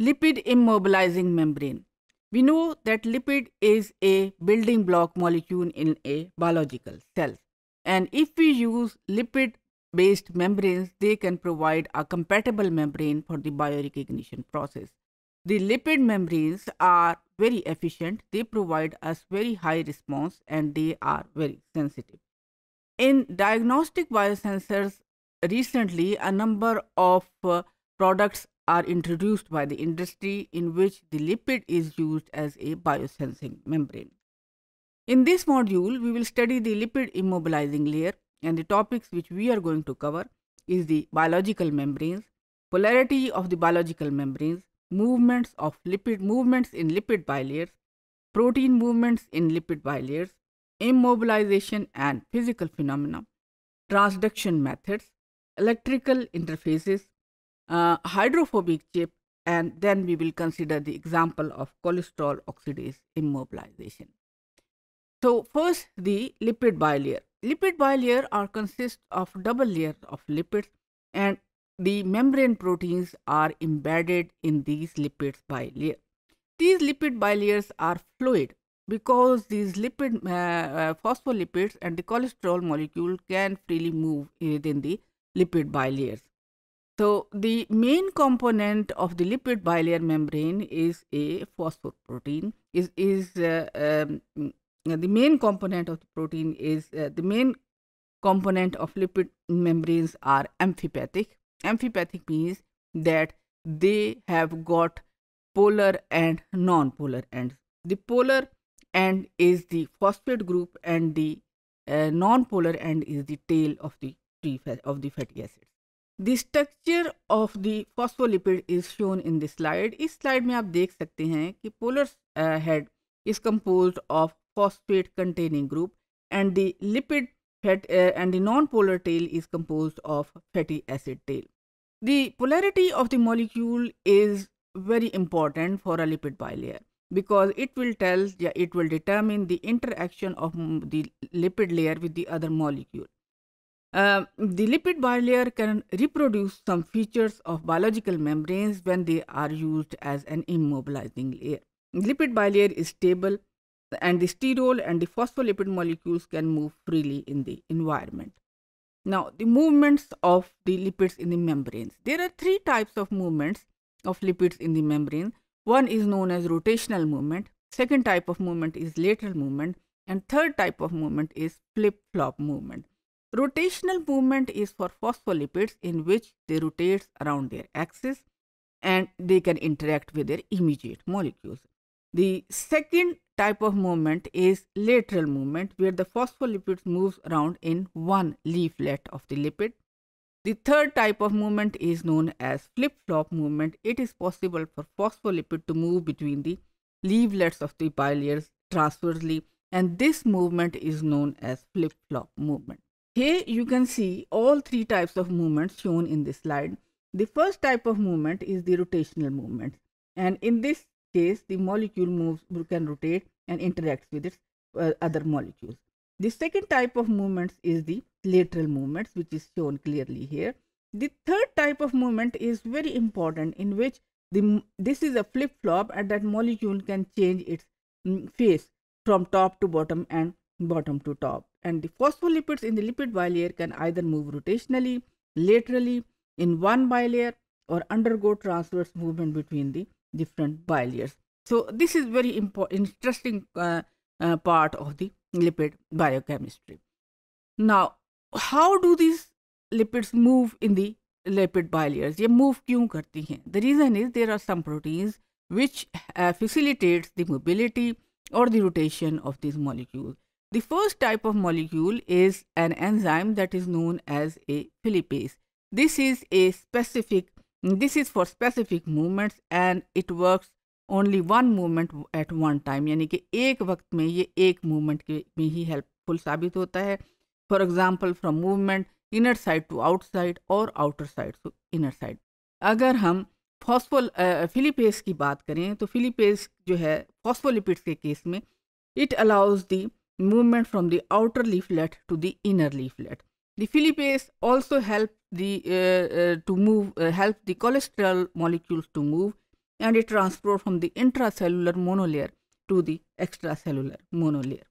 Lipid immobilizing membrane. We know that lipid is a building block molecule in a biological cell. And if we use lipid based membranes, they can provide a compatible membrane for the biorecognition process. The lipid membranes are very efficient. They provide us very high response and they are very sensitive. In diagnostic biosensors, recently a number of uh, products are introduced by the industry in which the lipid is used as a biosensing membrane. In this module, we will study the lipid immobilizing layer and the topics which we are going to cover is the biological membranes, polarity of the biological membranes, movements of lipid movements in lipid bilayers, protein movements in lipid bilayers, immobilization and physical phenomena, transduction methods, electrical interfaces, uh, hydrophobic chip and then we will consider the example of cholesterol oxidase immobilization. So first the lipid bilayer. Lipid bilayer are consist of double layer of lipids and the membrane proteins are embedded in these lipids bilayer. These lipid bilayers are fluid because these lipid uh, uh, phospholipids and the cholesterol molecule can freely move within the lipid bilayers. So the main component of the lipid bilayer membrane is a phosphoprotein. Is is uh, um, mm, the main component of the protein is uh, the main component of lipid membranes are amphipathic. Amphipathic means that they have got polar and non-polar ends. The polar end is the phosphate group and the uh, non-polar end is the tail of the tree of the fatty acids. The structure of the phospholipid is shown in this slide. इस slide, में आप देख सकते हैं कि polar uh, head is composed of phosphate containing group and the lipid fat uh, and the non-polar tail is composed of fatty acid tail. The polarity of the molecule is very important for a lipid bilayer because it will tell, yeah, it will determine the interaction of the lipid layer with the other molecule. Um, the lipid bilayer can reproduce some features of biological membranes when they are used as an immobilizing layer. Lipid bilayer is stable and the sterol and the phospholipid molecules can move freely in the environment. Now, the movements of the lipids in the membranes. There are three types of movements of lipids in the membrane. One is known as rotational movement, second type of movement is lateral movement, and third type of movement is flip-flop movement. Rotational movement is for phospholipids in which they rotate around their axis and they can interact with their immediate molecules. The second type of movement is lateral movement where the phospholipids moves around in one leaflet of the lipid. The third type of movement is known as flip-flop movement. It is possible for phospholipid to move between the leaflets of the bilayers transversely and this movement is known as flip-flop movement. Here you can see all three types of movements shown in this slide. The first type of movement is the rotational movement and in this case the molecule moves can rotate and interacts with its uh, other molecules. The second type of movements is the lateral movements which is shown clearly here. The third type of movement is very important in which the, this is a flip-flop and that molecule can change its mm, face from top to bottom and bottom to top and the phospholipids in the lipid bilayer can either move rotationally, laterally, in one bilayer or undergo transverse movement between the different bilayers. So, this is very interesting uh, uh, part of the lipid biochemistry. Now, how do these lipids move in the lipid bilayers? They move क्यों करती हैं? The reason is there are some proteins which uh, facilitates the mobility or the rotation of these molecules. The first type of molecule is an enzyme that is known as a filipase. This is a specific, this is for specific movements and it works only one movement at one time यानी कि एक वक्त में ये एक movement के में ही helpful साबित होता है for example from movement inner side to outside और outer side to inner side अगर हम फॉस्फोल फिलीपेस की बात करें तो फिलीपेस जो है फॉस्फोलिपिड्स के केस में it allows the movement from the outer leaflet to the inner leaflet. The filipase also help the uh, uh to move uh, help the cholesterol molecules to move and it transport from the intracellular monolayer to the extracellular monolayer.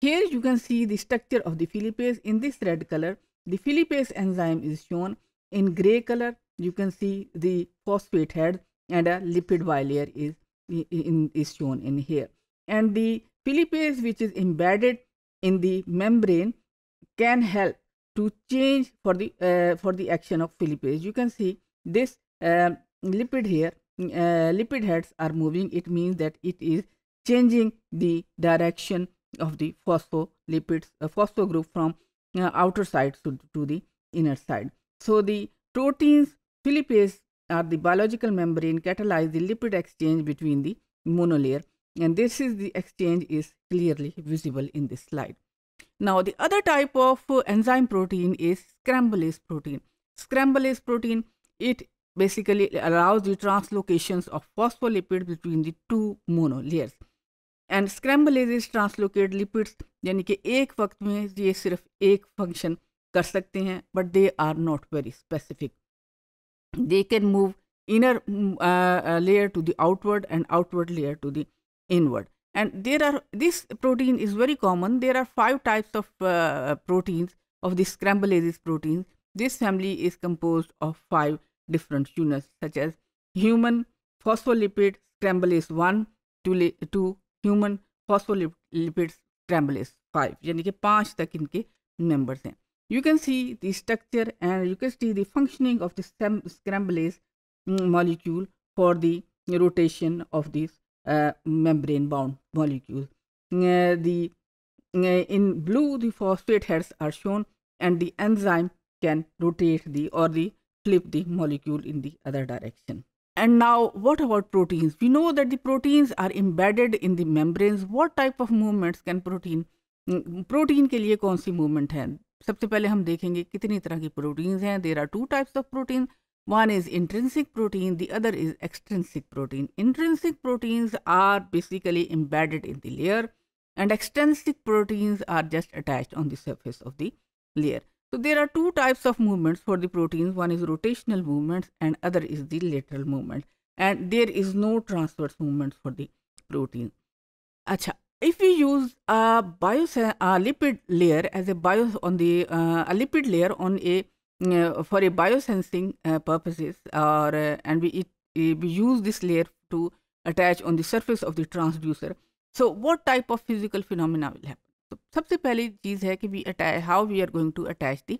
Here you can see the structure of the filipase in this red color. The filipase enzyme is shown in gray color. You can see the phosphate head and a lipid bilayer is, in, is shown in here. And the Phospholipase, which is embedded in the membrane can help to change for the uh, for the action of phospholipase. You can see this uh, lipid here, uh, lipid heads are moving. It means that it is changing the direction of the phospholipids, uh, phospho group from uh, outer side to, to the inner side. So the proteins pillipase are the biological membrane catalyze the lipid exchange between the monolayer and this is the exchange is clearly visible in this slide. Now the other type of uh, enzyme protein is scramblase protein. Scramblase protein, it basically allows the translocations of phospholipids between the two mono layers. And scramblases translocate lipids यानी कि एक वक्त में ये सिर्फ एक function कर सकते हैं but they are not very specific they can move inner layer to the कन layer to the outward and outward layer to the inward and there are this protein is very common there are five types of uh, proteins of the scramblases proteins this family is composed of five different units such as human phospholipid scramblase 1 to, human phospholipid scramblase 5 यानी कि पांच तक इनके members हैं you can see the structure and you can see the functioning of the scramblase mm, molecule for the rotation of these Eh, membrane bound molecules. Eh, the eh, in blue the phosphate heads are shown and the enzyme can rotate the or the flip the molecule in the other direction. And now what about proteins? We know that the proteins are embedded in the membranes. What type of movements can protein? Mm, protein के लिए कौन सी movement है सबसे पहले हम देखेंगे कितनी तरह की proteins हैं There are two types of proteins. One is intrinsic protein, the other is extrinsic protein. Intrinsic proteins are basically embedded in the layer and extrinsic proteins are just attached on the surface of the layer. So there are two types of movements for the proteins. One is rotational movements and other is the lateral movement. And there is no transverse movement for the protein. Achha, if we use a bio a lipid layer as a bio on the uh, a lipid layer on a uh, for a biosensing uh, purposes or uh, and we, it, we use this layer to attach on the surface of the transducer so what type of physical phenomena will happen so सबसे पहली चीज we attach how we are going to attach the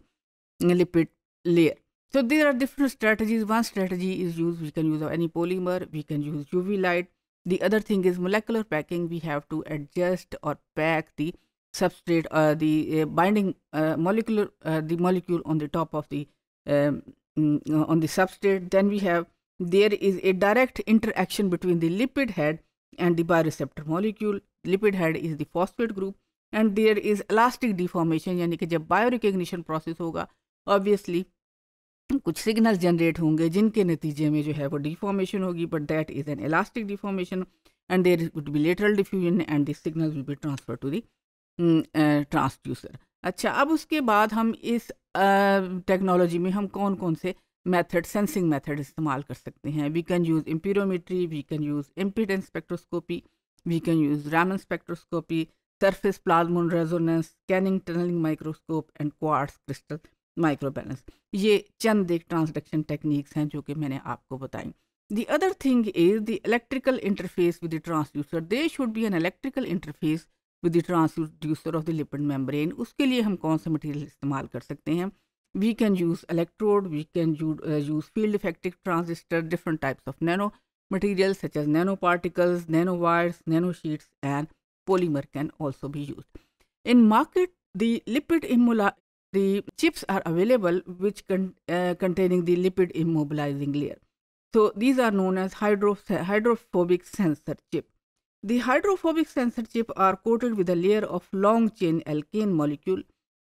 lipid layer so there are different strategies one strategy is used we can use any polymer we can use UV light the other thing is molecular packing we have to adjust or pack the substrate uh, the uh, binding uh, molecular uh, the molecule on the top of the um, mm, on the substrate then we have there is a direct interaction between the lipid head and the bioreceptor molecule lipid head is the phosphate group and there is elastic deformation yani ki jab biorecognition process hoga obviously kuch signals generate honge jinke natije mein jo hai wo deformation hogi but that is an elastic deformation and there would be lateral diffusion and the signals will be transferred to the transducer अच्छा अब उसके बाद हम इस technology में हम कौन कौन से मेथड सेंसिंग मेथड इस्तेमाल कर सकते हैं we can use amperometry we can use impedance spectroscopy we can use Raman spectroscopy surface plasmon resonance scanning tunnelling microscope and quartz crystal microbalance ये चंद एक ट्रांसडक्शन टेक्निक्स हैं जो कि मैंने आपको बताई the other thing is the electrical interface with the transducer they should be an electrical interface with the transducer of the lipid membrane उसके लिए हम कौन सा मटेरियल इस्तेमाल कर सकते हैं we can use electrode we can use field effective transistor different types of nanomaterial such as nanoparticles nanowires nanosheets and polymer can also भी यूज इन मार्केट दिपिड इमोला the chips are available which containing the lipid immobilizing layer so these are known as hydro hydrophobic sensor chip The hydrophobic sensor chip are coated with a layer of long chain alkane molecule,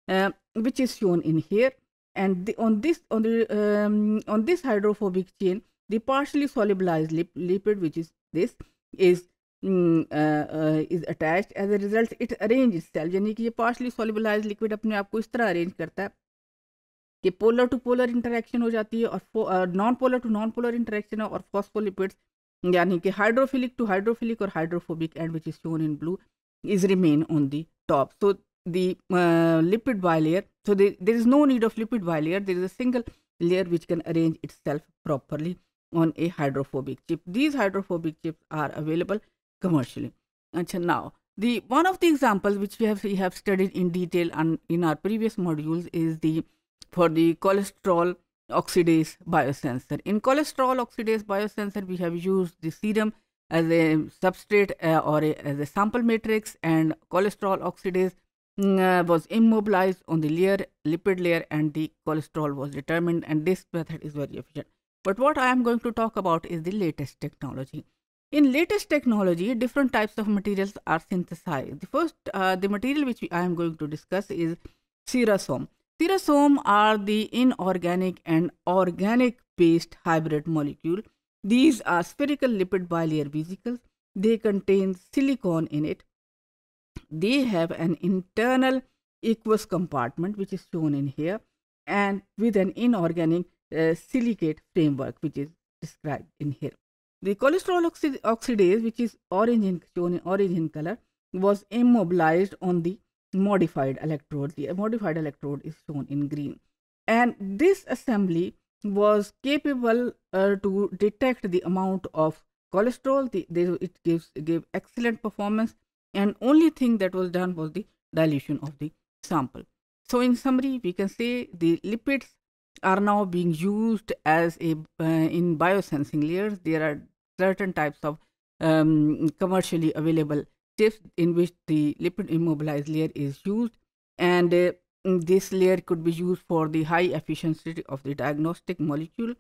uh, which is shown in here. And the, on this on the um, on this hydrophobic chain, the partially solubilized lip, lipid, which is this, is mm, uh, uh, is attached. As a result, it arranges itself. यानी कि ये partially solubilized liquid अपने आप को इस तरह arrange करता है कि polar to polar interaction हो जाती है और, non polar to non polar interaction और phospholipids यानी कि हाइड्रोफिलिक टू हाइड्रोफिलिक और hydrophobic and which is shown in blue is remain on the top so the lipid bilayer so there is no need of lipid bilayer there is a single layer which can arrange itself properly on a hydrophobic chip these hydrophobic chip are available commercially अच्छा now the one of the examples which we have we have studied in detail on, in our previous modules is the for the cholesterol uh, oxidase biosensor. In cholesterol oxidase biosensor, we have used the serum as a substrate uh, or a, as a sample matrix and cholesterol oxidase mm, uh, was immobilized on the layer, lipid layer and the cholesterol was determined and this method is very efficient. But what I am going to talk about is the latest technology. In latest technology, different types of materials are synthesized. The first, uh, the material which I am going to discuss is cerasome. Thyrosome are the inorganic and organic based hybrid molecule. These are spherical lipid bilayer vesicles. They contain silicon in it. They have an internal aqueous compartment which is shown in here and with an inorganic uh, silicate framework which is described in here. The cholesterol oxidase which is orange in, shown in orange in color was immobilized on the modified electrode. The modified electrode is shown in green. And this assembly was capable uh, to detect the amount of cholesterol. The, they, it gives gave excellent performance and only thing that was done was the dilution of the sample. So in summary, we can say the lipids are now being used as a uh, in biosensing layers. There are certain types of um, commercially available Tips in which the lipid immobilized layer is used and uh, mm, this layer could be used for the high efficiency of the diagnostic molecule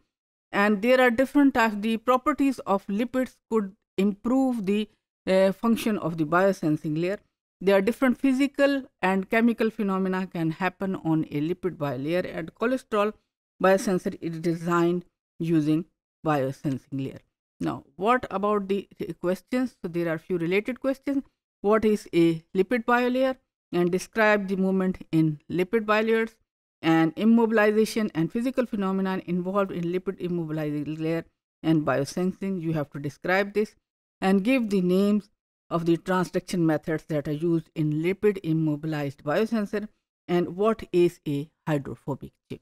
and there are different types the properties of lipids could improve the uh, function of the biosensing layer there are different physical and chemical phenomena can happen on a lipid bilayer and cholesterol biosensor is designed using biosensing layer now, what about the questions? So, there are few related questions. What is a lipid bilayer? And describe the movement in lipid bilayers and immobilization and physical phenomena involved in lipid immobilizing layer and biosensing. You have to describe this and give the names of the transduction methods that are used in lipid immobilized biosensor and what is a hydrophobic chip.